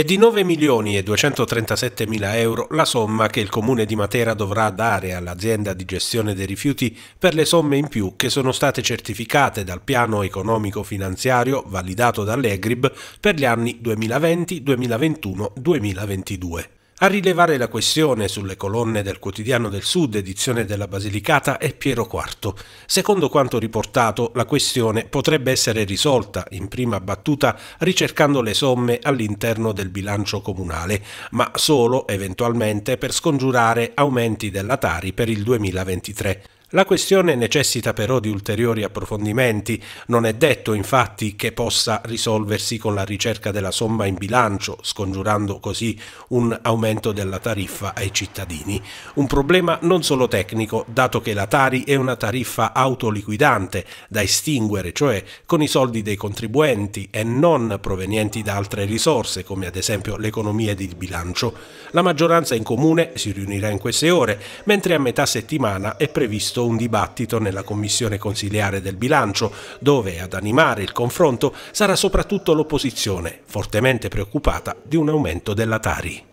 È di 9 milioni e 237 mila euro la somma che il comune di Matera dovrà dare all'azienda di gestione dei rifiuti per le somme in più che sono state certificate dal piano economico finanziario validato dall'Egrib per gli anni 2020, 2021, 2022. A rilevare la questione sulle colonne del quotidiano del Sud, edizione della Basilicata, è Piero IV. Secondo quanto riportato, la questione potrebbe essere risolta in prima battuta ricercando le somme all'interno del bilancio comunale, ma solo eventualmente per scongiurare aumenti della Tari per il 2023. La questione necessita però di ulteriori approfondimenti, non è detto infatti che possa risolversi con la ricerca della somma in bilancio, scongiurando così un aumento della tariffa ai cittadini. Un problema non solo tecnico, dato che la Tari è una tariffa autoliquidante, da estinguere, cioè con i soldi dei contribuenti e non provenienti da altre risorse, come ad esempio l'economia di bilancio. La maggioranza in comune si riunirà in queste ore, mentre a metà settimana è previsto previsto un dibattito nella Commissione Consiliare del Bilancio, dove ad animare il confronto sarà soprattutto l'opposizione, fortemente preoccupata di un aumento della Tari.